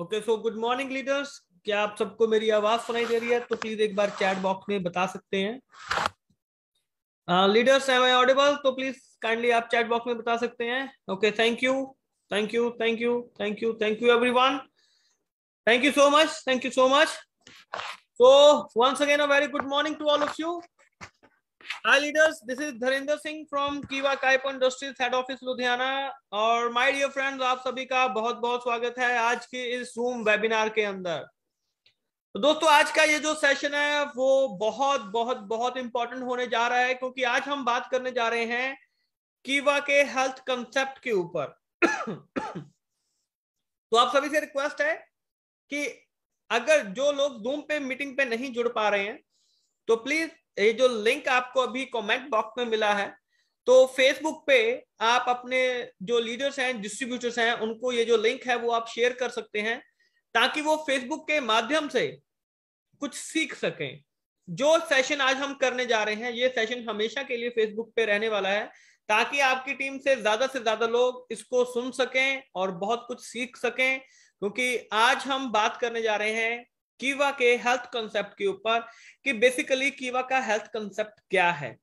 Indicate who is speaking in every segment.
Speaker 1: Okay so good morning leaders क्या आप सबको मेरी आवाज सुनाई दे रही है तो प्लीज एक बार चैट बॉक्स में बता सकते हैं लीडर्स एम आई ऑडिबल तो प्लीज काइंडली आप चैट बॉक्स में बता सकते हैं okay thank you thank you thank you thank you thank you everyone thank you so much thank you so much so once again a very good morning to all of you Hi leaders, this is Dharendra Singh from Kiwa Kaipo Industries head office Ludhiana और my dear friends आप सभी का बहुत बहुत स्वागत है आज के इस Zoom वेबिनार के अंदर तो दोस्तों आज का ये जो सेशन है वो बहुत बहुत बहुत इंपॉर्टेंट होने जा रहा है क्योंकि आज हम बात करने जा रहे हैं कीवा के हेल्थ कंसेप्ट के ऊपर तो आप सभी से रिक्वेस्ट है कि अगर जो लोग जूम पे मीटिंग पे नहीं जुड़ पा रहे हैं तो प्लीज ये जो लिंक आपको अभी कमेंट बॉक्स में मिला है तो फेसबुक पे आप अपने जो लीडर्स हैं डिस्ट्रीब्यूटर्स हैं उनको ये जो लिंक है वो आप शेयर कर सकते हैं ताकि वो फेसबुक के माध्यम से कुछ सीख सकें जो सेशन आज हम करने जा रहे हैं ये सेशन हमेशा के लिए फेसबुक पे रहने वाला है ताकि आपकी टीम से ज्यादा से ज्यादा लोग इसको सुन सकें और बहुत कुछ सीख सकें क्योंकि आज हम बात करने जा रहे हैं कीवा के हेल्थ कंसेप्ट के ऊपर कि बेसिकली कीवा का हेल्थ कंसेप्ट क्या है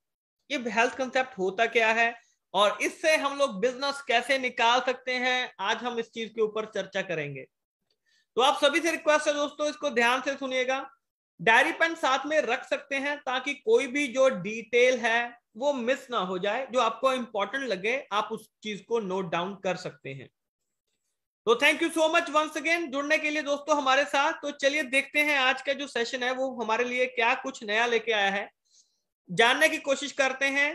Speaker 1: ये हेल्थ कंसेप्ट होता क्या है और इससे हम लोग बिजनेस कैसे निकाल सकते हैं आज हम इस चीज के ऊपर चर्चा करेंगे तो आप सभी से रिक्वेस्ट है दोस्तों इसको ध्यान से सुनिएगा डायरी पेन साथ में रख सकते हैं ताकि कोई भी जो डिटेल है वो मिस ना हो जाए जो आपको इंपॉर्टेंट लगे आप उस चीज को नोट डाउन कर सकते हैं तो thank you so much once again जुड़ने के लिए दोस्तों हमारे साथ तो चलिए देखते हैं आज का जो सेशन है वो हमारे लिए क्या कुछ नया लेके आया है जानने की कोशिश करते हैं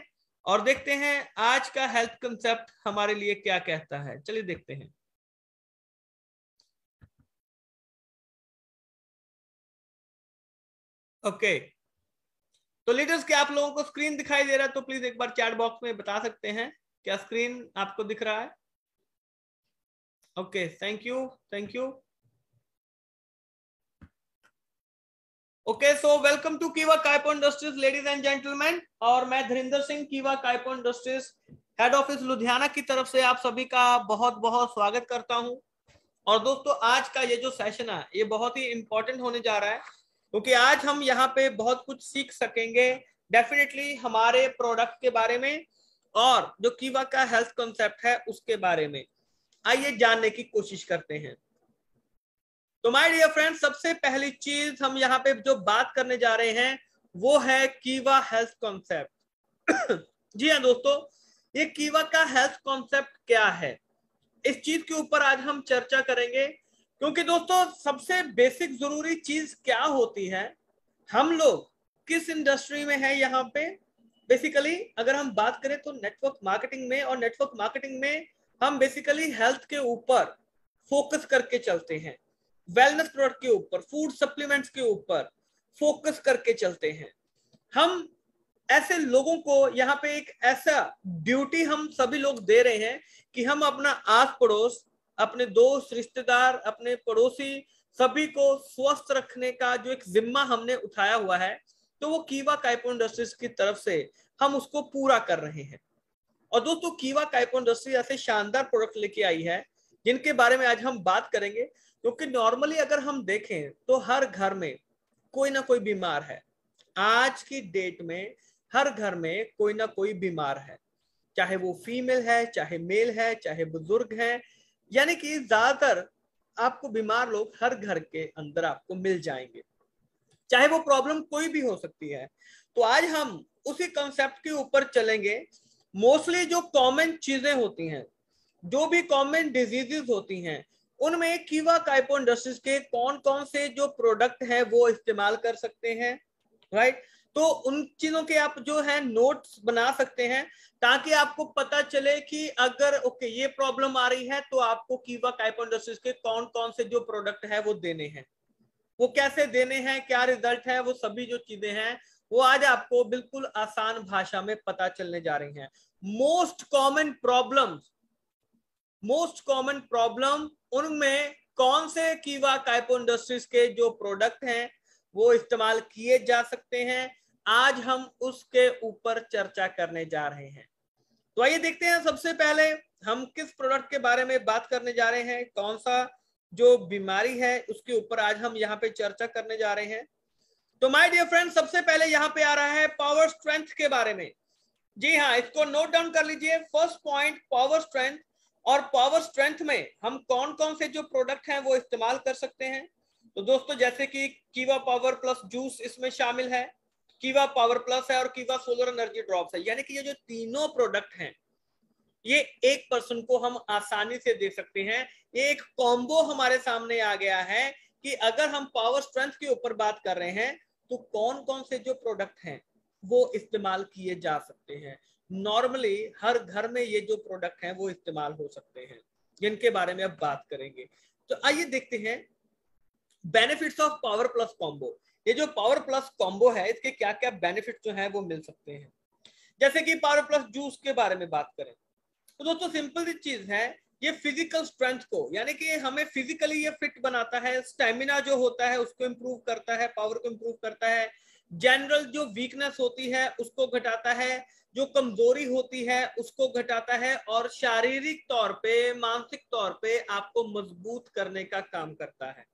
Speaker 1: और देखते हैं आज का हेल्थ कंसेप्ट हमारे लिए क्या कहता है चलिए देखते हैं ओके okay. तो लीडर्स क्या आप लोगों को स्क्रीन दिखाई दे रहा है तो प्लीज एक बार चैट बॉक्स में बता सकते हैं क्या स्क्रीन आपको दिख रहा है okay thank you thank you okay so welcome to kiva kaipo industries ladies and gentleman और मैं Dhirendra Singh Kiva kaipo industries head office Ludhiana की तरफ से आप सभी का बहुत बहुत स्वागत करता हूं और दोस्तों आज का ये जो सेशन है ये बहुत ही इंपॉर्टेंट होने जा रहा है क्योंकि आज हम यहाँ पे बहुत कुछ सीख सकेंगे डेफिनेटली हमारे प्रोडक्ट के बारे में और जो कीवा का हेल्थ कॉन्सेप्ट है उसके बारे में आइए जानने की कोशिश करते हैं तो माय डियर फ्रेंड सबसे पहली चीज हम यहाँ पे जो बात करने जा रहे हैं वो है कीवा हेल्थ कॉन्सेप्ट जी हाँ दोस्तों ये कीवा का हेल्थ कॉन्सेप्ट क्या है इस चीज के ऊपर आज हम चर्चा करेंगे क्योंकि दोस्तों सबसे बेसिक जरूरी चीज क्या होती है हम लोग किस इंडस्ट्री में है यहाँ पे बेसिकली अगर हम बात करें तो नेटवर्क मार्केटिंग में और नेटवर्क मार्केटिंग में हम बेसिकली हेल्थ के ऊपर फोकस करके चलते हैं वेलनेस प्रोडक्ट के ऊपर फूड सप्लीमेंट्स के ऊपर फोकस करके चलते हैं हम ऐसे लोगों को यहाँ पे एक ऐसा ड्यूटी हम सभी लोग दे रहे हैं कि हम अपना आस पड़ोस अपने दोस्त रिश्तेदार अपने पड़ोसी सभी को स्वस्थ रखने का जो एक जिम्मा हमने उठाया हुआ है तो वो कीवा काइपो इंडस्ट्रीज की तरफ से हम उसको पूरा कर रहे हैं और दोस्तों कीवा काइपो रस्सी ऐसे शानदार प्रोडक्ट लेके आई है जिनके बारे में आज हम बात करेंगे क्योंकि तो नॉर्मली अगर हम देखें तो हर घर में कोई ना कोई बीमार है आज की डेट में हर घर में कोई ना कोई बीमार है चाहे वो फीमेल है चाहे मेल है चाहे बुजुर्ग है यानी कि ज्यादातर आपको बीमार लोग हर घर के अंदर आपको मिल जाएंगे चाहे वो प्रॉब्लम कोई भी हो सकती है तो आज हम उसी कॉन्सेप्ट के ऊपर चलेंगे मोस्टली जो कॉमन चीजें होती हैं जो भी कॉमन डिजीजेस होती हैं उनमें कीवा काइपो इंडस्ट्रीज के कौन कौन से जो प्रोडक्ट हैं वो इस्तेमाल कर सकते हैं राइट तो उन चीजों के आप जो है नोट्स बना सकते हैं ताकि आपको पता चले कि अगर ओके ये प्रॉब्लम आ रही है तो आपको कीवा काइपो इंडस्ट्रीज के कौन कौन से जो प्रोडक्ट है वो देने हैं वो कैसे देने हैं क्या रिजल्ट है वो सभी जो चीजें हैं वो आज आपको बिल्कुल आसान भाषा में पता चलने जा रही हैं most common problem most common problem उनमें कौन से कीवा काइपो इंडस्ट्रीज के जो प्रोडक्ट हैं वो इस्तेमाल किए जा सकते हैं आज हम उसके ऊपर चर्चा करने जा रहे हैं तो आइए देखते हैं सबसे पहले हम किस प्रोडक्ट के बारे में बात करने जा रहे हैं कौन सा जो बीमारी है उसके ऊपर आज हम यहाँ पे चर्चा करने जा रहे हैं तो माय डियर फ्रेंड सबसे पहले यहां पे आ रहा है पावर स्ट्रेंथ के बारे में जी हाँ इसको नोट डाउन कर लीजिए फर्स्ट पॉइंट पावर स्ट्रेंथ और पावर स्ट्रेंथ में हम कौन कौन से जो प्रोडक्ट हैं वो इस्तेमाल कर सकते हैं तो दोस्तों जैसे कि कीवा पावर प्लस जूस इसमें शामिल है कीवा पावर प्लस है और कीवा सोलर एनर्जी ड्रॉप्स है यानी कि ये जो तीनों प्रोडक्ट हैं ये एक पर्सन को हम आसानी से दे सकते हैं ये एक कॉम्बो हमारे सामने आ गया है कि अगर हम पावर स्ट्रेंथ के ऊपर बात कर रहे हैं तो कौन कौन से जो प्रोडक्ट हैं वो इस्तेमाल किए जा सकते हैं नॉर्मली हर घर में ये जो प्रोडक्ट हैं वो इस्तेमाल हो सकते हैं जिनके बारे में अब बात करेंगे तो आइए देखते हैं benefits of power plus combo ये जो पावर प्लस कॉम्बो है इसके क्या क्या बेनिफिट जो है वो मिल सकते हैं जैसे कि पावर प्लस जूस के बारे में बात करें तो दोस्तों सिंपल सी चीज है ये फिजिकल स्ट्रेंथ को यानी कि हमें फिजिकली ये फिट बनाता है स्टेमिना जो होता है उसको इम्प्रूव करता है पावर को इम्प्रूव करता है जनरल जो वीकनेस होती है उसको घटाता है जो कमजोरी होती है उसको घटाता है और शारीरिक तौर पे मानसिक तौर पे आपको मजबूत करने का काम करता है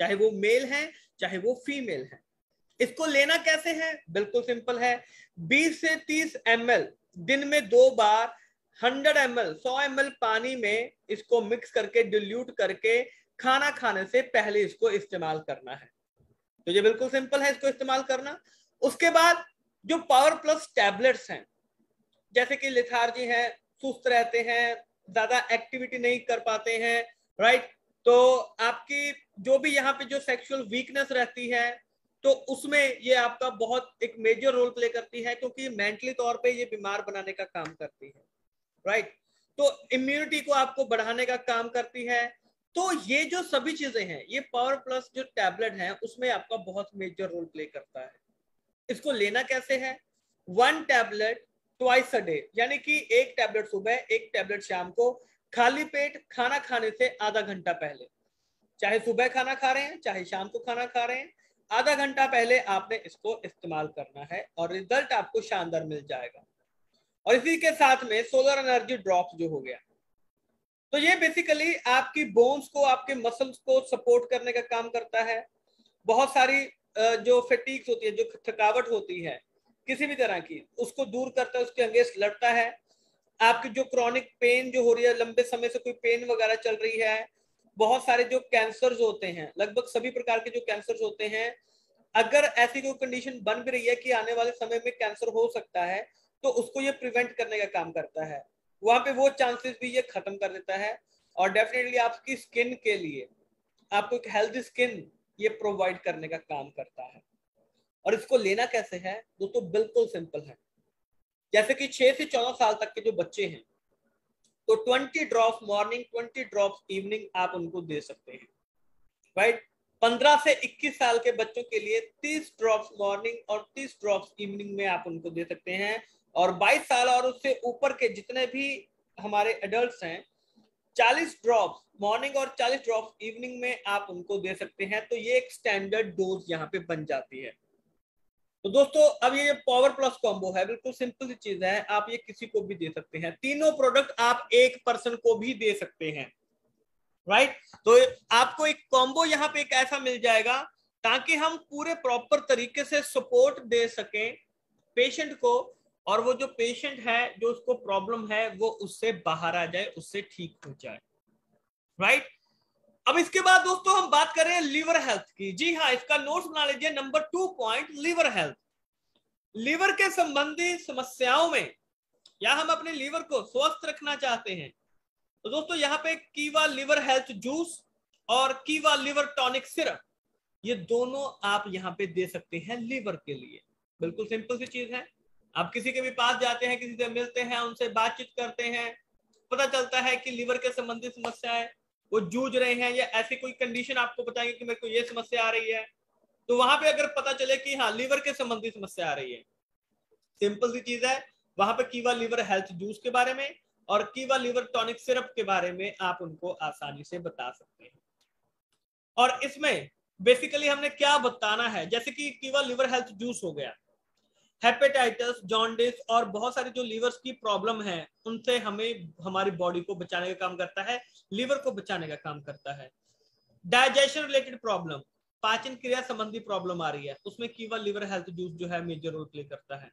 Speaker 1: चाहे वो मेल है चाहे वो फीमेल है इसको लेना कैसे है बिल्कुल सिंपल है 20 से 30 एम दिन में दो बार हंड्रेड एम एल सौ एम एल पानी में इसको मिक्स करके डिल्यूट करके खाना खाने से पहले इसको इस्तेमाल करना है तो ये बिल्कुल सिंपल है इसको इस्तेमाल करना उसके बाद जो पावर प्लस टैबलेट्स हैं जैसे कि लिथार्जी है सुस्त रहते हैं ज्यादा एक्टिविटी नहीं कर पाते हैं राइट तो आपकी जो भी यहाँ पे जो सेक्सुअल वीकनेस रहती है तो उसमें ये आपका बहुत एक मेजर रोल प्ले करती है क्योंकि मेंटली तौर पे ये बीमार बनाने का काम करती है राइट तो इम्यूनिटी को आपको बढ़ाने का काम करती है तो ये जो सभी चीजें हैं ये पावर प्लस जो टैबलेट है उसमें आपका बहुत मेजर रोल प्ले करता है इसको लेना कैसे है one tablet twice a day यानी कि एक टैबलेट सुबह एक टैबलेट शाम को खाली पेट खाना खाने से आधा घंटा पहले चाहे सुबह खाना खा रहे हैं चाहे शाम को खाना खा रहे हैं आधा घंटा पहले आपने इसको इस्तेमाल करना है और रिजल्ट आपको शानदार मिल जाएगा और इसी के साथ में सोलर एनर्जी ड्रॉप जो हो गया तो ये बेसिकली आपकी बोन्स को आपके मसल्स को सपोर्ट करने का काम करता है बहुत सारी जो फेटिक्स होती है जो थकावट होती है किसी भी तरह की उसको दूर करता है उसके अंगेस्ट लड़ता है आपकी जो क्रॉनिक पेन जो हो रही है लंबे समय से कोई पेन वगैरह चल रही है बहुत सारे जो कैंसर होते हैं लगभग सभी प्रकार के जो कैंसर होते हैं अगर ऐसी कोई कंडीशन बन भी रही है कि आने वाले समय में कैंसर हो सकता है तो उसको ये प्रिवेंट करने का काम करता है वहां पे वो चांसेस भी ये खत्म कर देता है और डेफिनेटली आपकी स्किन के लिए आपको एक हेल्थी स्किन ये प्रोवाइड करने का काम करता है और इसको लेना कैसे है दोस्तों तो बिल्कुल सिंपल है जैसे कि छह से चौदह साल तक के जो बच्चे हैं तो twenty drop morning twenty drop evening आप उनको दे सकते हैं राइट पंद्रह से इक्कीस साल के बच्चों के लिए तीस ड्रॉप्स मॉर्निंग और तीस ड्रॉप इवनिंग में आप उनको दे सकते हैं और 22 साल और उससे ऊपर के जितने भी हमारे एडल्ट हैं 40 ड्रॉप्स मॉर्निंग और 40 ड्रॉप्स इवनिंग में आप उनको दे सकते हैं तो ये एक स्टैंडर्ड डोज यहाँ पे बन जाती है तो दोस्तों अब ये पावर प्लस कॉम्बो है बिल्कुल सिंपल सी चीज है आप ये किसी को भी दे सकते हैं तीनों प्रोडक्ट आप एक पर्सन को भी दे सकते हैं राइट तो आपको एक कॉम्बो यहाँ पे एक ऐसा मिल जाएगा ताकि हम पूरे प्रॉपर तरीके से सपोर्ट दे सकें पेशेंट को और वो जो पेशेंट है जो उसको प्रॉब्लम है वो उससे बाहर आ जाए उससे ठीक हो जाए राइट अब इसके बाद दोस्तों हम बात कर रहे हैं लीवर हेल्थ की जी हाँ इसका नोट्स बना लीजिए number two point liver health liver के संबंधी समस्याओं में या हम अपने लीवर को स्वस्थ रखना चाहते हैं तो दोस्तों यहाँ पे कीवा लीवर हेल्थ जूस और कीवा लिवर टॉनिक सिरप ये दोनों आप यहाँ पे दे सकते हैं लीवर के लिए बिल्कुल सिंपल सी चीज है आप किसी के भी पास जाते हैं किसी से मिलते हैं उनसे बातचीत करते हैं पता चलता है कि लीवर के संबंधित समस्या है वो जूझ रहे हैं या ऐसी कोई कंडीशन आपको बताएंगे कि मेरे को ये समस्या आ रही है तो वहां पे अगर पता चले कि हाँ लीवर के संबंधी समस्या आ रही है सिंपल सी चीज है वहां पे कीवा लीवर हेल्थ जूस के बारे में और कीवा लीवर टॉनिक सिरप के बारे में आप उनको आसानी से बता सकते हैं और इसमें बेसिकली हमने क्या बताना है जैसे कि कीवा लीवर हेल्थ जूस हो गया हेपेटाइटिस जॉन्डिस और बहुत सारी जो लीवर्स की प्रॉब्लम है उनसे हमें हमारी बॉडी को बचाने का काम करता है लीवर को बचाने का काम करता है डाइजेशन रिलेटेड प्रॉब्लम पाचन क्रिया संबंधी प्रॉब्लम आ रही है उसमें कीवा लिवर हेल्थ जूस जो है मेजर रोल प्ले करता है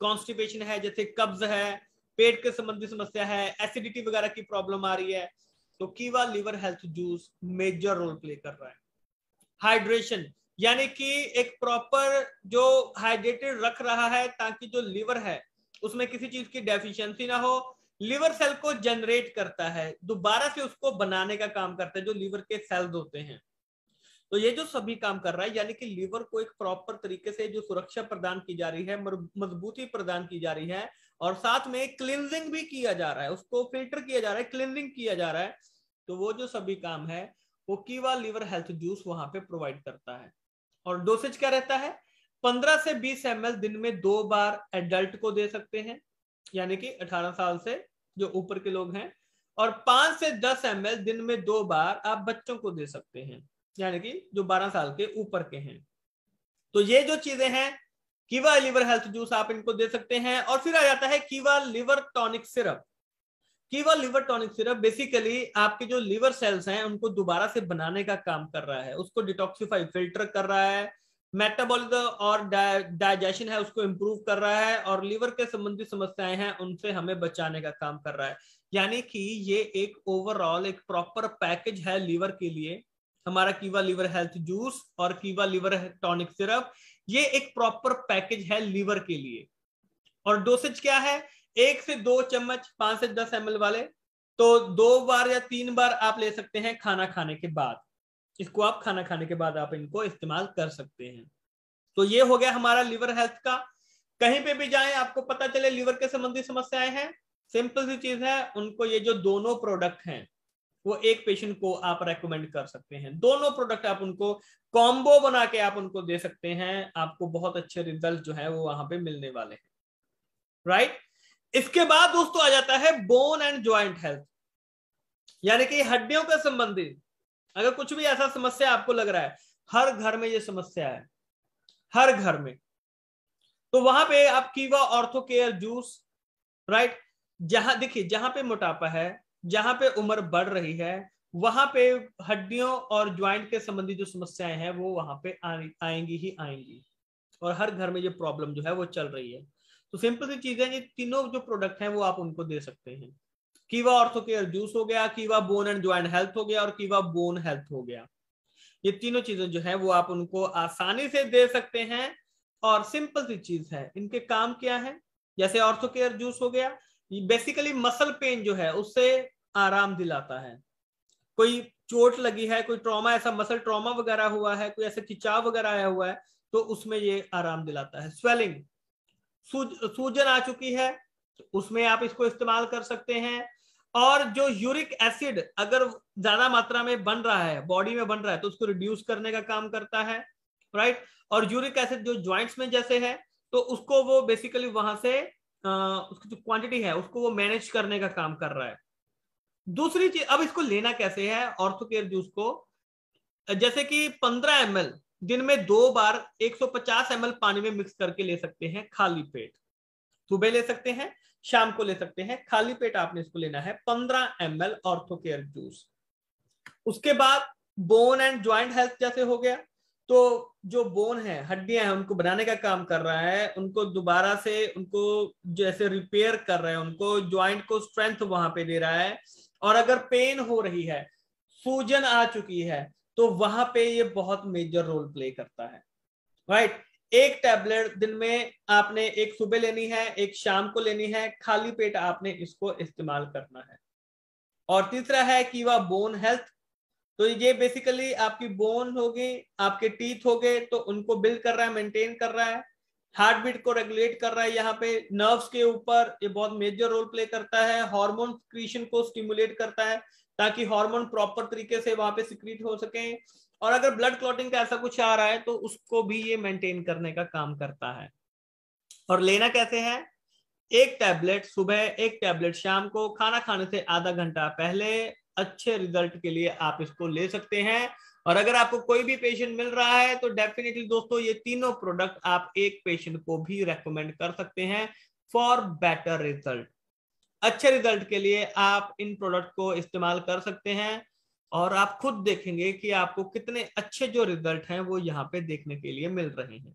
Speaker 1: कॉन्स्टिपेशन है जैसे कब्ज है पेट के संबंधी समस्या है एसिडिटी वगैरह की प्रॉब्लम आ रही है तो Kiva liver health juice major role play कर रहा है हाइड्रेशन यानी कि एक प्रॉपर जो हाइड्रेटेड रख रहा है ताकि जो लीवर है उसमें किसी चीज की डेफिशिएंसी ना हो लीवर सेल को जनरेट करता है दोबारा से उसको बनाने का काम करता है जो लीवर के सेल्स होते हैं तो ये जो सभी काम कर रहा है यानी कि लीवर को एक प्रॉपर तरीके से जो सुरक्षा प्रदान की जा रही है मजबूती प्रदान की जा रही है और साथ में क्लिनजिंग भी किया जा रहा है उसको फिल्टर किया जा रहा है क्लिनजिंग किया जा रहा है तो वो जो सभी काम है वो कीवा लीवर हेल्थ जूस वहां पे प्रोवाइड करता है और डोसेज क्या रहता है 15 से 20 एम दिन में दो बार एडल्ट को दे सकते हैं यानी कि 18 साल से जो ऊपर के लोग हैं और 5 से 10 एम दिन में दो बार आप बच्चों को दे सकते हैं यानी कि जो 12 साल के ऊपर के हैं तो ये जो चीजें हैं कीवा लिवर हेल्थ जूस आप इनको दे सकते हैं और फिर आ जाता है Kiva liver tonic syrup Kiva liver tonic syrup basically आपके जो लिवर सेल्स हैं उनको दोबारा से बनाने का काम कर रहा है उसको डिटॉक्सिफाई फिल्टर कर रहा है मेटाबॉलिज्म और डाइजेशन है उसको इम्प्रूव कर रहा है और लीवर के संबंधित समस्याएं हैं उनसे हमें बचाने का काम कर रहा है यानी कि ये एक ओवरऑल एक प्रॉपर पैकेज है लीवर के लिए हमारा कीवा लीवर हेल्थ जूस और कीवा लीवर टॉनिक सिरप ये एक प्रॉपर पैकेज है लीवर के लिए और डोसेज क्या है एक से दो चम्मच पांच से दस एम वाले तो दो बार या तीन बार आप ले सकते हैं खाना खाने के बाद इसको आप खाना खाने के बाद आप इनको इस्तेमाल कर सकते हैं तो ये हो गया हमारा लिवर हेल्थ का कहीं पे भी जाए आपको पता चले लिवर के संबंधी समस्याएं हैं सिंपल सी चीज है उनको ये जो दोनों प्रोडक्ट हैं वो एक पेशेंट को आप रेकमेंड कर सकते हैं दोनों प्रोडक्ट आप उनको कॉम्बो बना के आप उनको दे सकते हैं आपको बहुत अच्छे रिजल्ट जो है वो वहां पे मिलने वाले हैं राइट इसके बाद दोस्तों आ जाता है बोन एंड ज्वाइंट हेल्थ यानी कि हड्डियों के संबंधित अगर कुछ भी ऐसा समस्या आपको लग रहा है हर घर में ये समस्या है हर घर में तो वहां पे आप कीवा ऑर्थो केयर जूस राइट जहां देखिए जहां पे मोटापा है जहां पे उम्र बढ़ रही है वहां पे हड्डियों और ज्वाइंट के संबंधी जो समस्याएं हैं वो वहां पे आएंगी ही आएंगी और हर घर में ये प्रॉब्लम जो है वो चल रही है तो सिंपल सी चीजें ये तीनों जो प्रोडक्ट हैं वो आप उनको दे सकते हैं कीवा ऑर्थो केयर जूस हो गया कीवा बोन एंड ज्वाइंट हेल्थ हो गया और कीवा बोन हेल्थ हो गया ये तीनों चीजें जो है वो आप उनको आसानी से दे सकते हैं और सिंपल सी चीज है इनके काम क्या है जैसे ऑर्थो केयर जूस हो गया बेसिकली मसल पेन जो है उससे आराम दिलाता है कोई चोट लगी है कोई ट्रॉमा ऐसा मसल ट्रॉमा वगैरह हुआ है कोई ऐसा खिंचाव वगैरह आया हुआ है तो उसमें ये आराम दिलाता है स्वेलिंग सूजन आ चुकी है उसमें आप इसको इस्तेमाल कर सकते हैं और जो यूरिक एसिड अगर ज्यादा मात्रा में बन रहा है बॉडी में बन रहा है तो उसको रिड्यूस करने का काम करता है राइट और यूरिक एसिड जो ज्वाइंट्स में जैसे है तो उसको वो बेसिकली वहां से आ, उसकी जो क्वांटिटी है उसको वो मैनेज करने का काम कर रहा है दूसरी चीज अब इसको लेना कैसे है ऑर्थोकेयर जूस को जैसे कि पंद्रह एम दिन में दो बार 150 सौ पानी में मिक्स करके ले सकते हैं खाली पेट सुबह ले सकते हैं शाम को ले सकते हैं खाली पेट आपने इसको लेना है 15 एम एल ऑर्थोकेयर जूस उसके बाद बोन एंड ज्वाइंट हेल्थ जैसे हो गया तो जो बोन है हड्डियां हैं उनको बनाने का काम कर रहा है उनको दोबारा से उनको जैसे रिपेयर कर रहा है उनको ज्वाइंट को स्ट्रेंथ वहां पे दे रहा है और अगर पेन हो रही है सूजन आ चुकी है तो वहां पे ये बहुत मेजर रोल प्ले करता है राइट right? एक टैबलेट दिन में आपने एक सुबह लेनी है एक शाम को लेनी है खाली पेट आपने इसको इस्तेमाल करना है और तीसरा है वह बोन हेल्थ तो ये बेसिकली आपकी बोन होगी आपके टीथ हो गए तो उनको बिल्ड कर रहा है मेंटेन कर रहा है हार्ट बीट को रेगुलेट कर रहा है यहाँ पे नर्व्स के ऊपर ये बहुत मेजर रोल प्ले करता है हॉर्मोन क्रिएशन को स्टिमुलेट करता है ताकि हार्मोन प्रॉपर तरीके से वहां पे सिक्रीट हो सके और अगर ब्लड क्लॉटिंग का ऐसा कुछ आ रहा है तो उसको भी ये मेंटेन करने का काम करता है और लेना कैसे है एक टैबलेट सुबह एक टैबलेट शाम को खाना खाने से आधा घंटा पहले अच्छे रिजल्ट के लिए आप इसको ले सकते हैं और अगर आपको कोई भी पेशेंट मिल रहा है तो डेफिनेटली दोस्तों ये तीनों प्रोडक्ट आप एक पेशेंट को भी रेकमेंड कर सकते हैं फॉर बेटर रिजल्ट अच्छे रिजल्ट के लिए आप इन प्रोडक्ट को इस्तेमाल कर सकते हैं और आप खुद देखेंगे कि आपको कितने अच्छे जो रिजल्ट हैं वो यहाँ पे देखने के लिए मिल रहे हैं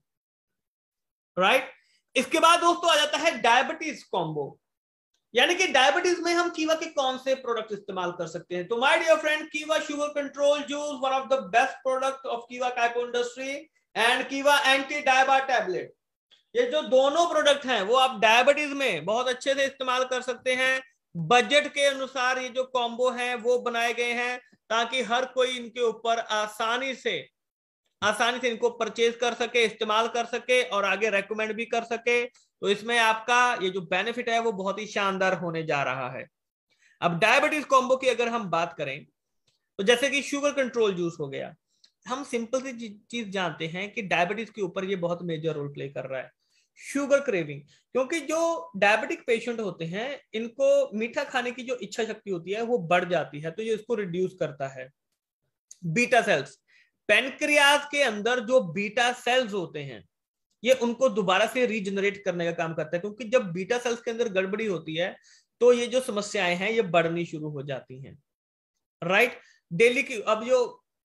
Speaker 1: राइट right? इसके बाद दोस्तों आ जाता है डायबिटीज कॉम्बो यानी कि डायबिटीज में हम कीवा के कौन से प्रोडक्ट इस्तेमाल कर सकते हैं तो my dear friend Kiva sugar control juice one of the best product of Kiva Kaipo industry and Kiva anti diab tablet ये जो दोनों प्रोडक्ट हैं वो आप डायबिटीज में बहुत अच्छे से इस्तेमाल कर सकते हैं बजट के अनुसार ये जो कॉम्बो है वो बनाए गए हैं ताकि हर कोई इनके ऊपर आसानी से आसानी से इनको परचेज कर सके इस्तेमाल कर सके और आगे रेकमेंड भी कर सके तो इसमें आपका ये जो बेनिफिट है वो बहुत ही शानदार होने जा रहा है अब डायबिटीज कॉम्बो की अगर हम बात करें तो जैसे कि शुगर कंट्रोल जूस हो गया हम सिंपल सी चीज जानते हैं कि डायबिटीज के ऊपर ये बहुत मेजर रोल प्ले कर रहा है शुगर क्रेविंग क्योंकि जो डायबिटिक पेशेंट होते हैं इनको मीठा खाने की जो इच्छा शक्ति होती है वो बढ़ जाती है तो ये इसको रिड्यूस करता है बीटा सेल्स पेनक्रियाज के अंदर जो बीटा सेल्स होते हैं ये उनको दोबारा से रीजनरेट करने का काम करता है क्योंकि जब बीटा सेल्स के अंदर गड़बड़ी होती है तो ये जो समस्याएं हैं ये बढ़नी शुरू हो जाती हैं राइट डेली की अब जो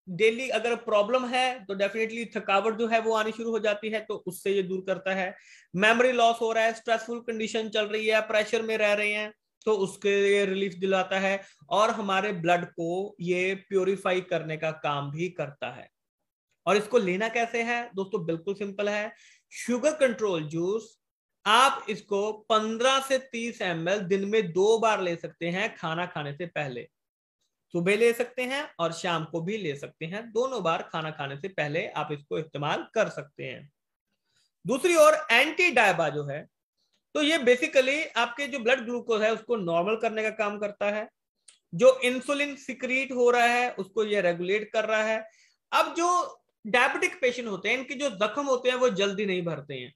Speaker 1: डेली अगर प्रॉब्लम है तो डेफिनेटली थकावट जो है वो आनी शुरू हो जाती है तो उससे ये दूर करता है मेमोरी लॉस हो रहा है स्ट्रेसफुल कंडीशन चल रही है प्रेशर में रह रहे हैं तो उसके लिए रिलीफ दिलाता है और हमारे ब्लड को ये प्योरीफाई करने का काम भी करता है और इसको लेना कैसे है दोस्तों बिल्कुल सिंपल है शुगर कंट्रोल जूस आप इसको 15 से 30 एम दिन में दो बार ले सकते हैं खाना खाने से पहले सुबह ले सकते हैं और शाम को भी ले सकते हैं दोनों बार खाना खाने से पहले आप इसको इस्तेमाल कर सकते हैं दूसरी ओर एंटी डायबा जो है तो ये बेसिकली आपके जो ब्लड ग्लूकोज है उसको नॉर्मल करने का काम करता है जो इंसुलिन सिक्रीट हो रहा है उसको ये रेगुलेट कर रहा है अब जो डायबिटिक पेशेंट होते हैं इनके जो जख्म होते हैं वो जल्दी नहीं भरते हैं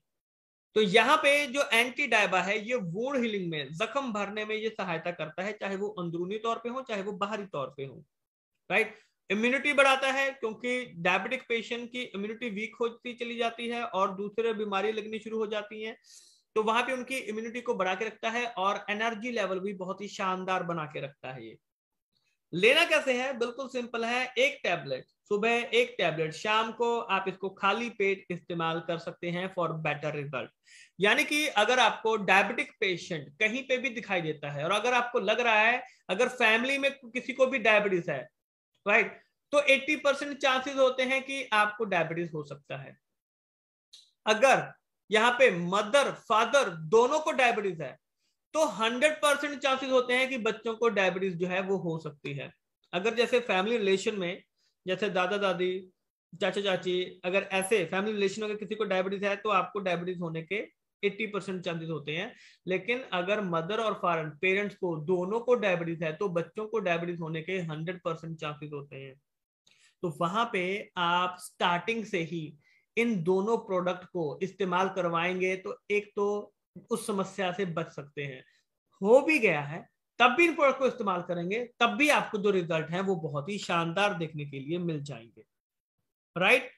Speaker 1: तो यहाँ पे जो एंटी डायबा है ये वोड हीलिंग में जख्म भरने में ये सहायता करता है चाहे वो अंदरूनी तौर पे हो चाहे वो बाहरी तौर पे हो राइट इम्यूनिटी बढ़ाता है क्योंकि डायबिटिक पेशेंट की इम्यूनिटी वीक होती चली जाती है और दूसरे बीमारी लगनी शुरू हो जाती है तो वहां पे उनकी इम्यूनिटी को बढ़ा के रखता है और एनर्जी लेवल भी बहुत ही शानदार बना के रखता है ये लेना कैसे है बिल्कुल सिंपल है एक टैबलेट सुबह एक टैबलेट शाम को आप इसको खाली पेट इस्तेमाल कर सकते हैं फॉर बेटर रिजल्ट यानी कि अगर आपको डायबिटिक पेशेंट कहीं पे भी दिखाई देता है और अगर आपको लग रहा है अगर फैमिली में किसी को भी डायबिटीज है राइट तो 80 परसेंट चांसेस होते हैं कि आपको डायबिटीज हो सकता है अगर यहाँ पे मदर फादर दोनों को डायबिटीज है तो 100 परसेंट चांसेस होते हैं कि बच्चों को डायबिटीज जो है वो हो सकती है अगर जैसे फैमिली रिलेशन में जैसे दादा दादी चाचा चाची अगर ऐसे फैमिली रिलेशन अगर किसी को डायबिटीज है तो आपको डायबिटीज होने के 80 परसेंट चांसेस होते हैं लेकिन अगर मदर और फारन पेरेंट्स को दोनों को डायबिटीज है तो बच्चों को डायबिटीज होने के 100 परसेंट चांसेस होते हैं तो वहां पे आप स्टार्टिंग से ही इन दोनों प्रोडक्ट को इस्तेमाल करवाएंगे तो एक तो उस समस्या से बच सकते हैं हो भी गया है तब भी इन प्रोडक्ट को इस्तेमाल करेंगे तब भी आपको जो रिजल्ट है वो बहुत ही शानदार देखने के लिए मिल जाएंगे राइट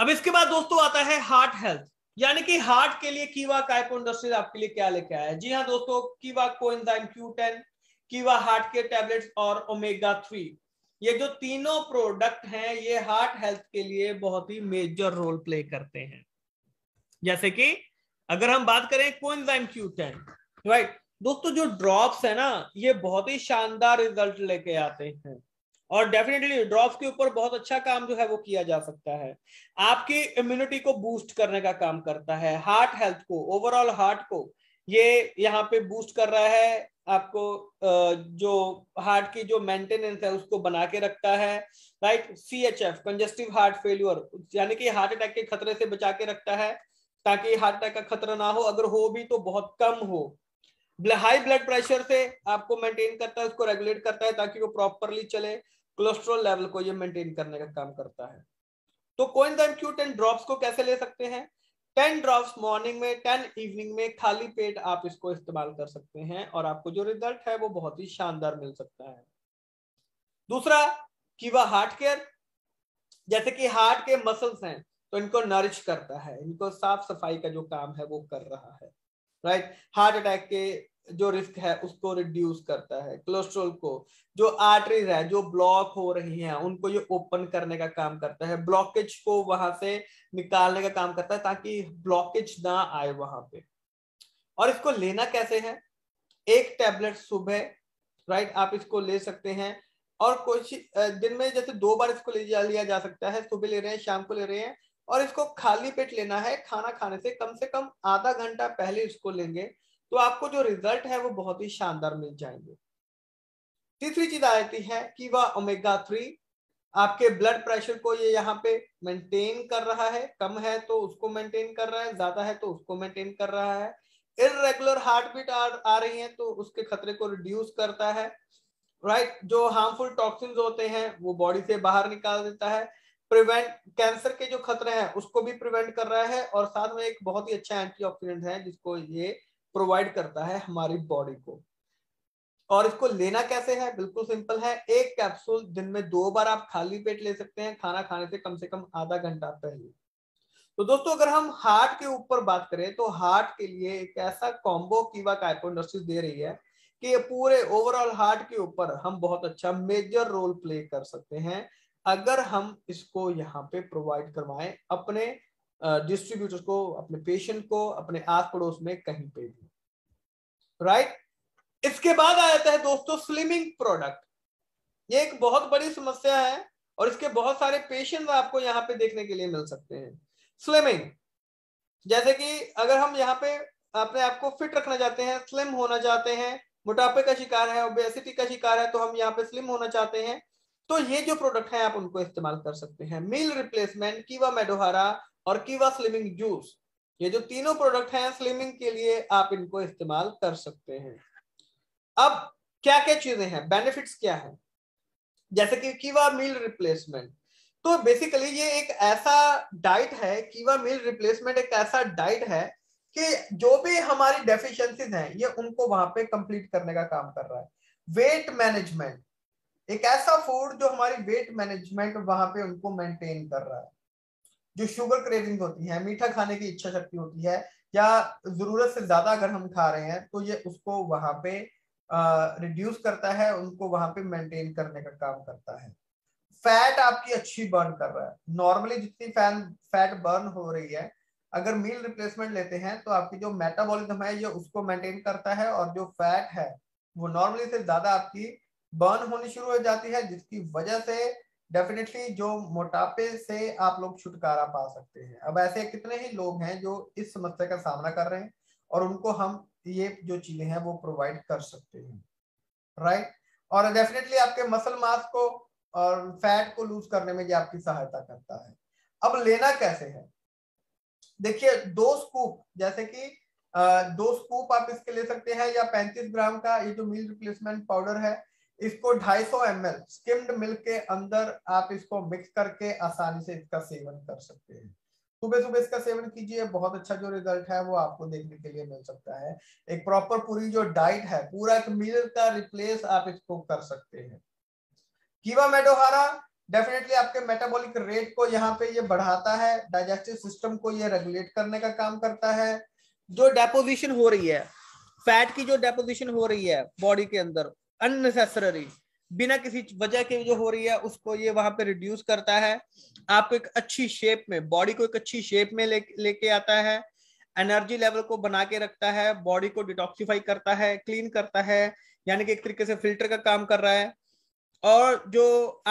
Speaker 1: अब इसके बाद दोस्तों आता है हार्ट हेल्थ यानी कि हार्ट के लिए कीवा काइपो इंडस्ट्रीज आपके लिए क्या लेके आया है जी हाँ दोस्तों कीवा को enzyme Q ten Kiva heart के टैबलेट्स और ओमेगा थ्री ये जो तीनों प्रोडक्ट हैं ये हार्ट हेल्थ के लिए बहुत ही मेजर रोल प्ले करते हैं जैसे कि अगर हम बात करें कोइंजाइम क्यू टेन राइट दोस्तों जो ड्रॉप्स है ना ये बहुत ही शानदार रिजल्ट लेके आते हैं और डेफिनेटली ड्रॉप्स के ऊपर बहुत अच्छा काम जो है वो किया जा सकता है आपकी इम्यूनिटी को बूस्ट करने का काम करता है हार्ट हेल्थ को ओवरऑल हार्ट को ये यहाँ पे बूस्ट कर रहा है आपको जो हार्ट की जो मेंटेनेंस है उसको बना के रखता है right C H F congestive heart failure यानी कि हार्ट अटैक के खतरे से बचा के रखता है ताकि हार्ट अटैक का खतरा ना हो अगर हो भी तो बहुत कम हो हाई ब्लड प्रेशर से आपको मेंटेन करता है उसको रेगुलेट करता है ताकि वो प्रॉपरली चले कोलेस्ट्रॉल लेवल को ये मेंटेन करने का काम करता है तो कोइंजाइम क्यू टेन ड्रॉप्स को कैसे ले सकते हैं टेन ड्रॉप्स मॉर्निंग में टेन इवनिंग में खाली पेट आप इसको इस्तेमाल कर सकते हैं और आपको जो रिजल्ट है वो बहुत ही शानदार मिल सकता है दूसरा कीवा हार्ट केयर जैसे कि हार्ट के मसल्स हैं तो इनको नरिश करता है इनको साफ सफाई का जो काम है वो कर रहा है राइट हार्ट अटैक के जो रिस्क है उसको रिड्यूस करता है कोलेस्ट्रोल को जो आर्टरीज है जो ब्लॉक हो रही हैं उनको ये ओपन करने का काम करता है ब्लॉकेज को वहां से निकालने का काम करता है ताकि ब्लॉकेज ना आए वहां पे और इसको लेना कैसे है एक टैबलेट सुबह राइट आप इसको ले सकते हैं और कुछ दिन में जैसे दो बार इसको ले लिया जा सकता है सुबह ले रहे हैं शाम को ले रहे हैं और इसको खाली पेट लेना है खाना खाने से कम से कम आधा घंटा पहले इसको लेंगे तो आपको जो रिजल्ट है वो बहुत ही शानदार मिल जाएंगे तीसरी चीज आ जाती है कि वह ओमेगा थ्री आपके ब्लड प्रेशर को ये यहाँ पे मेंटेन कर रहा है कम है तो उसको मेंटेन कर रहा है ज्यादा है तो उसको मेंटेन कर रहा है इनरेगुलर हार्ट बीट आ, आ रही है तो उसके खतरे को रिड्यूस करता है राइट जो हार्मफुल टॉक्सिन होते हैं वो बॉडी से बाहर निकाल देता है प्रिवेंट कैंसर के जो खतरे हैं उसको भी प्रिवेंट कर रहा है और साथ में एक बहुत ही अच्छा एंटीऑक्सीडेंट है जिसको ये प्रोवाइड करता है हमारी बॉडी को और इसको लेना कैसे है बिल्कुल सिंपल है एक कैप्सूल दिन में दो बार आप खाली पेट ले सकते हैं खाना खाने से कम से कम आधा घंटा पहले तो दोस्तों अगर हम हार्ट के ऊपर बात करें तो हार्ट के लिए एक ऐसा कॉम्बो कीवा काइपो इंडस्ट्रीज दे रही है कि ये पूरे ओवरऑल हार्ट के ऊपर हम बहुत अच्छा मेजर रोल प्ले कर सकते हैं अगर हम इसको यहाँ पे प्रोवाइड करवाएं अपने डिस्ट्रीब्यूटर को अपने पेशेंट को अपने आस पड़ोस में कहीं पे भी राइट इसके बाद आ जाता है दोस्तों स्लिमिंग प्रोडक्ट ये एक बहुत बड़ी समस्या है और इसके बहुत सारे पेशेंट आपको यहाँ पे देखने के लिए मिल सकते हैं स्लिमिंग जैसे कि अगर हम यहाँ पे अपने आप को फिट रखना चाहते हैं स्लिम होना चाहते हैं मोटापे का शिकार है ओबेसिटी का शिकार है तो हम यहाँ पे स्लिम होना चाहते हैं तो ये जो प्रोडक्ट है आप उनको इस्तेमाल कर सकते हैं मील रिप्लेसमेंट कीवा मेडोहारा और कीवा स्लिमिंग जूस ये जो तीनों प्रोडक्ट हैं स्लिमिंग के लिए आप इनको इस्तेमाल कर सकते हैं अब क्या क्या चीजें हैं बेनिफिट्स क्या है जैसे कि कीवा मील रिप्लेसमेंट तो बेसिकली ये एक ऐसा डाइट है कीवा मील रिप्लेसमेंट एक ऐसा डाइट है कि जो भी हमारी डेफिशिएंसीज हैं ये उनको वहां पे कंप्लीट करने का काम कर रहा है वेट मैनेजमेंट एक ऐसा फूड जो हमारी वेट मैनेजमेंट वहां पे उनको मेंटेन कर रहा है जो शुगर क्रेविंग होती है मीठा खाने की इच्छा शक्ति होती है या जरूरत से ज्यादा अगर हम खा रहे हैं तो ये उसको वहां पे रिड्यूस करता है उनको वहां पे मेंटेन करने का काम करता है फैट आपकी अच्छी बर्न कर रहा है नॉर्मली जितनी फैन फैट बर्न हो रही है अगर मील रिप्लेसमेंट लेते हैं तो आपकी जो मेटाबॉलिज्म है ये उसको मेंटेन करता है और जो फैट है वो नॉर्मली से ज्यादा आपकी बर्न होनी शुरू हो जाती है जिसकी वजह से डेफिनेटली जो मोटापे से आप लोग छुटकारा पा सकते हैं अब ऐसे कितने ही लोग हैं जो इस समस्या का सामना कर रहे हैं और उनको हम ये जो चीजें हैं वो प्रोवाइड कर सकते हैं राइट right? और डेफिनेटली आपके मसल मास को और फैट को लूज करने में ये आपकी सहायता करता है अब लेना कैसे है देखिए दो स्कूप जैसे कि दो स्कूप आप इसके ले सकते हैं या 35 ग्राम का ये जो मील रिप्लेसमेंट पाउडर है इसको 250 एल स्किम्ड मिल्क के अंदर आप इसको मिक्स करके आसानी से इसका सेवन कर सकते हैं सुबह सुबह इसका सेवन कीजिए बहुत अच्छा जो रिजल्ट है वो आपको देखने के लिए मिल सकता है एक प्रॉपर पूरी जो डाइट है पूरा एक मील का रिप्लेस आप इसको कर सकते हैं कीवा मेडोहारा डेफिनेटली आपके मेटाबॉलिक रेट को यहाँ पे ये बढ़ाता है डाइजेस्टिव सिस्टम को ये रेगुलेट करने का काम करता है जो डेपोजिशन हो रही है फैट की जो डेपोजिशन हो रही है बॉडी के अंदर अननेसेसरी बिना किसी वजह के जो हो रही है उसको ये वहां पे रिड्यूस करता है आपको एक अच्छी शेप में बॉडी को एक अच्छी शेप में ले लेके आता है एनर्जी लेवल को बना के रखता है बॉडी को डिटॉक्सीफाई करता है क्लीन करता है यानी कि एक तरीके से फिल्टर का काम कर रहा है और जो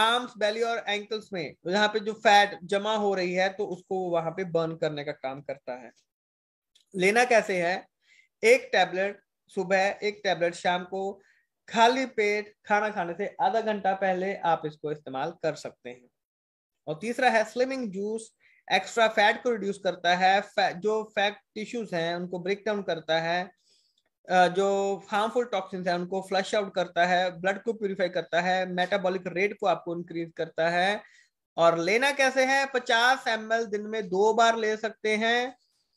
Speaker 1: आर्म्स बेली और एंकल्स में यहाँ पे जो फैट जमा हो रही है तो उसको वहां पे बर्न करने का काम करता है लेना कैसे है एक टैबलेट सुबह एक टैबलेट शाम को खाली पेट खाना खाने से आधा घंटा पहले आप इसको इस्तेमाल कर सकते हैं और तीसरा है स्लिमिंग जूस एक्स्ट्रा फैट को रिड्यूस करता है फै, जो फैट टिश्यूज हैं उनको ब्रेक डाउन करता है जो हार्मफुल टॉक्सिन है उनको फ्लश आउट करता है ब्लड को प्यूरिफाई करता है मेटाबॉलिक रेट को आपको इंक्रीज करता है और लेना कैसे है 50 एम दिन में दो बार ले सकते हैं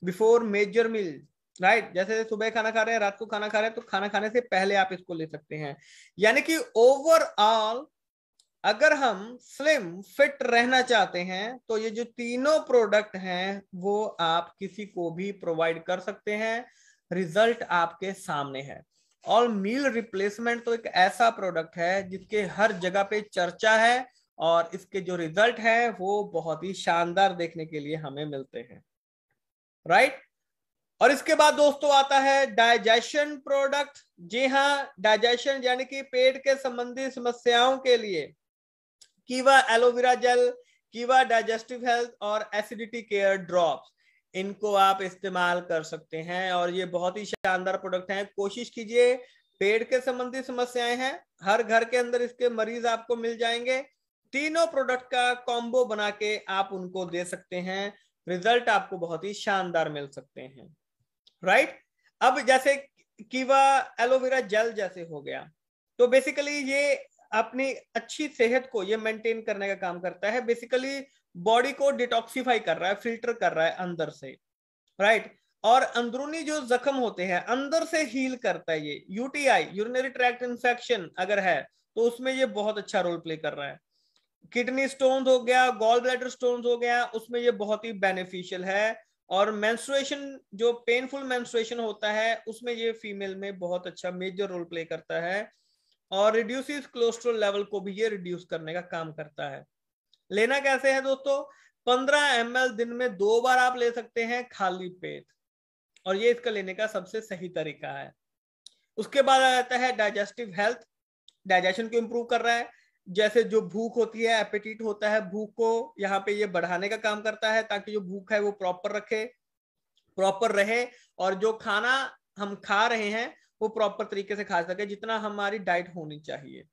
Speaker 1: बिफोर मेजर मील राइट जैसे सुबह खाना खा रहे हैं रात को खाना खा रहे हैं तो खाना खाने से पहले आप इसको ले सकते हैं यानी कि ओवरऑल अगर हम स्लिम फिट रहना चाहते हैं तो ये जो तीनों प्रोडक्ट हैं वो आप किसी को भी प्रोवाइड कर सकते हैं रिजल्ट आपके सामने है और मील रिप्लेसमेंट तो एक ऐसा प्रोडक्ट है जिसके हर जगह पे चर्चा है और इसके जो रिजल्ट है वो बहुत ही शानदार देखने के लिए हमें मिलते हैं राइट right? और इसके बाद दोस्तों आता है डाइजेशन प्रोडक्ट जी हाँ डाइजेशन यानी कि पेट के संबंधी समस्याओं के लिए Keva aloe vera gel Keva digestive health और एसिडिटी केयर ड्रॉप्स इनको आप इस्तेमाल कर सकते हैं और ये बहुत ही शानदार प्रोडक्ट हैं कोशिश कीजिए पेट के संबंधी समस्याएं हैं हर घर के अंदर इसके मरीज आपको मिल जाएंगे तीनों प्रोडक्ट का कॉम्बो बना के आप उनको दे सकते हैं रिजल्ट आपको बहुत ही शानदार मिल सकते हैं राइट अब जैसे कीवा एलोवेरा जेल जैसे हो गया तो बेसिकली ये अपनी अच्छी सेहत को ये मेंटेन करने का काम करता है बेसिकली बॉडी को डिटॉक्सीफाई कर रहा है फिल्टर कर रहा है अंदर से राइट right? और अंदरूनी जो जख्म होते हैं अंदर से हील करता है ये यूटीआई यूरिनरी ट्रैक्ट इन्फेक्शन अगर है तो उसमें ये बहुत अच्छा रोल प्ले कर रहा है किडनी स्टोन हो गया गोल ब्लैडर स्टोन हो गया उसमें ये बहुत ही बेनिफिशियल है और मेंस्ट्रुएशन जो पेनफुल मेंस्ट्रुएशन होता है उसमें ये फीमेल में बहुत अच्छा मेजर रोल प्ले करता है और रिड्यूस कोलेस्ट्रोल लेवल को भी ये रिड्यूस करने का काम करता है लेना कैसे है दोस्तों पंद्रह एम दिन में दो बार आप ले सकते हैं खाली पेट और ये इसका लेने का सबसे सही तरीका है उसके बाद आ जाता है डाइजेस्टिव हेल्थ डाइजेशन को इम्प्रूव कर रहा है जैसे जो भूख होती है एपेटिट होता है भूख को यहाँ पे ये बढ़ाने का काम करता है ताकि जो भूख है वो प्रॉपर रखे प्रॉपर रहे और जो खाना हम खा रहे हैं वो प्रॉपर तरीके से खा सके जितना हमारी डाइट होनी चाहिए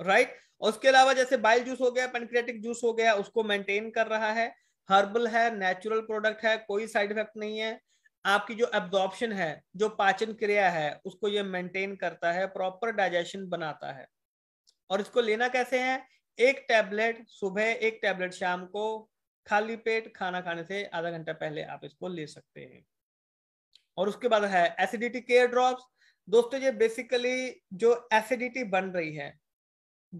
Speaker 1: राइट right? उसके अलावा जैसे बाइल जूस हो गया पेनक्रेटिक जूस हो गया उसको मेंटेन कर रहा है हर्बल है नेचुरल प्रोडक्ट है कोई साइड इफेक्ट नहीं है आपकी जो एब्जॉर्प्शन है जो पाचन क्रिया है उसको ये मेंटेन करता है प्रॉपर डाइजेशन बनाता है और इसको लेना कैसे है एक टैबलेट सुबह एक टैबलेट शाम को खाली पेट खाना खाने से आधा घंटा पहले आप इसको ले सकते हैं और उसके बाद है एसिडिटी केयर ड्रॉप्स दोस्तों ये बेसिकली जो एसिडिटी बन रही है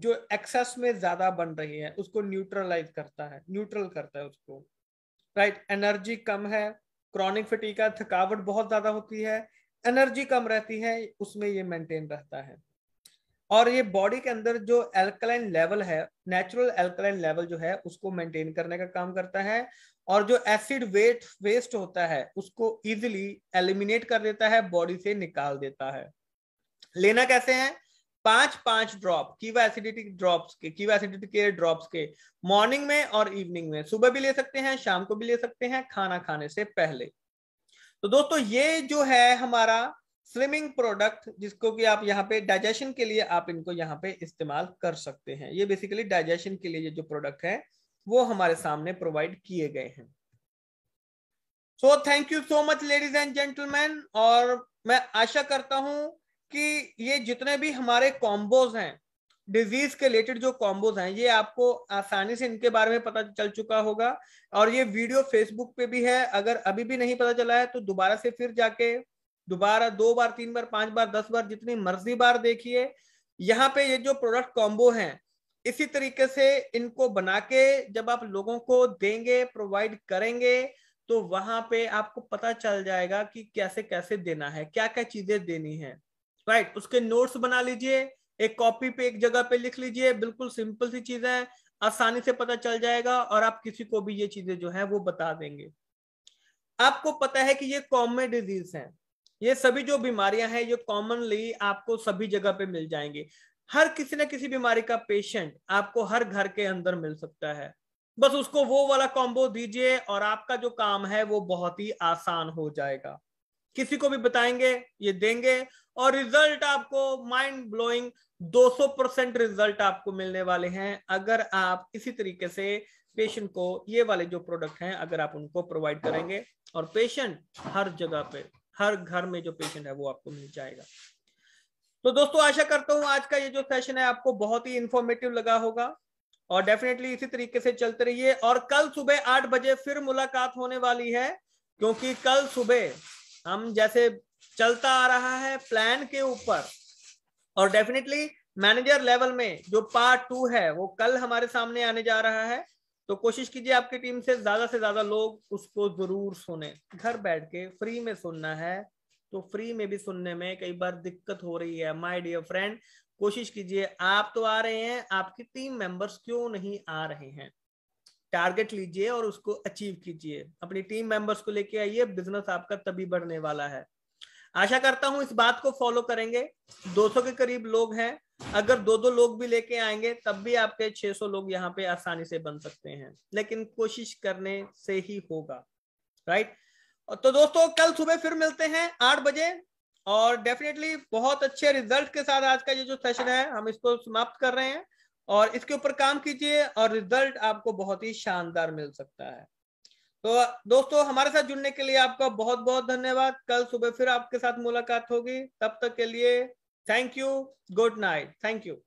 Speaker 1: जो एक्सेस में ज्यादा बन रही है उसको न्यूट्रलाइज करता है न्यूट्रल करता है उसको राइट right? एनर्जी कम है क्रॉनिक का थकावट बहुत ज्यादा होती है एनर्जी कम रहती है उसमें ये मेंटेन रहता है और ये बॉडी के अंदर जो एल्कलाइन लेवल है नेचुरल एल्कलाइन लेवल जो है उसको मेंटेन करने का काम करता है और जो एसिड वेट वेस्ट होता है उसको इजिली एलिमिनेट कर देता है बॉडी से निकाल देता है लेना कैसे है पांच पांच ड्रॉप कीवा एसिडिटी ड्रॉप्स के कीवा एसिडिटी के ड्रॉप्स के मॉर्निंग में और इवनिंग में सुबह भी ले सकते हैं शाम को भी ले सकते हैं खाना खाने से पहले तो दोस्तों ये जो है हमारा स्लिमिंग प्रोडक्ट जिसको कि आप यहाँ पे डाइजेशन के लिए आप इनको यहाँ पे इस्तेमाल कर सकते हैं ये बेसिकली डाइजेशन के लिए जो प्रोडक्ट है वो हमारे सामने प्रोवाइड किए गए हैं so thank you so much ladies and gentleman और मैं आशा करता हूं कि ये जितने भी हमारे कॉम्बोज हैं डिजीज के रिलेटेड जो कॉम्बोज हैं ये आपको आसानी से इनके बारे में पता चल चुका होगा और ये वीडियो फेसबुक पे भी है अगर अभी भी नहीं पता चला है तो दोबारा से फिर जाके दोबारा दो बार तीन बार पांच बार दस बार जितनी मर्जी बार देखिए यहाँ पे ये जो प्रोडक्ट कॉम्बो है इसी तरीके से इनको बना के जब आप लोगों को देंगे प्रोवाइड करेंगे तो वहां पे आपको पता चल जाएगा कि कैसे कैसे देना है क्या क्या चीजें देनी है राइट right, उसके नोट्स बना लीजिए एक कॉपी पे एक जगह पे लिख लीजिए बिल्कुल सिंपल सी चीजें आसानी से पता चल जाएगा और आप किसी को भी ये चीजें जो है वो बता देंगे आपको पता है कि ये कॉमन डिजीज है ये सभी जो बीमारियां हैं ये कॉमनली आपको सभी जगह पे मिल जाएंगी हर किसी न किसी बीमारी का पेशेंट आपको हर घर के अंदर मिल सकता है बस उसको वो वाला कॉम्बो दीजिए और आपका जो काम है वो बहुत ही आसान हो जाएगा किसी को भी बताएंगे ये देंगे और रिजल्ट आपको माइंड ब्लोइंग 200 परसेंट रिजल्ट आपको मिलने वाले हैं अगर आप इसी तरीके से पेशेंट को ये वाले जो प्रोडक्ट हैं अगर आप उनको प्रोवाइड करेंगे और पेशेंट हर जगह पे हर घर में जो पेशेंट है वो आपको मिल जाएगा तो दोस्तों आशा करता हूँ आज का ये जो सेशन है आपको बहुत ही इंफॉर्मेटिव लगा होगा और डेफिनेटली इसी तरीके से चलते रहिए और कल सुबह आठ बजे फिर मुलाकात होने वाली है क्योंकि कल सुबह हम जैसे चलता आ रहा है प्लान के ऊपर और डेफिनेटली मैनेजर लेवल में जो पार्ट टू है वो कल हमारे सामने आने जा रहा है तो कोशिश कीजिए आपकी टीम से ज्यादा से ज्यादा लोग उसको जरूर सुने घर बैठ के फ्री में सुनना है तो फ्री में भी सुनने में कई बार दिक्कत हो रही है माय डियर फ्रेंड कोशिश कीजिए आप तो आ रहे हैं आपकी टीम मेंबर्स क्यों नहीं आ रहे हैं टारगेट लीजिए और उसको अचीव कीजिए अपनी टीम मेंबर्स को लेके आइए बिजनेस आपका तभी बढ़ने वाला है आशा करता हूं इस बात को फॉलो करेंगे 200 के करीब लोग हैं अगर दो दो लोग भी लेके आएंगे तब भी आपके 600 लोग यहाँ पे आसानी से बन सकते हैं लेकिन कोशिश करने से ही होगा राइट तो दोस्तों कल सुबह फिर मिलते हैं आठ बजे और डेफिनेटली बहुत अच्छे रिजल्ट के साथ आज का ये जो सेशन है हम इसको समाप्त कर रहे हैं और इसके ऊपर काम कीजिए और रिजल्ट आपको बहुत ही शानदार मिल सकता है तो दोस्तों हमारे साथ जुड़ने के लिए आपका बहुत बहुत धन्यवाद कल सुबह फिर आपके साथ मुलाकात होगी तब तक के लिए Thank you. Good night. Thank you.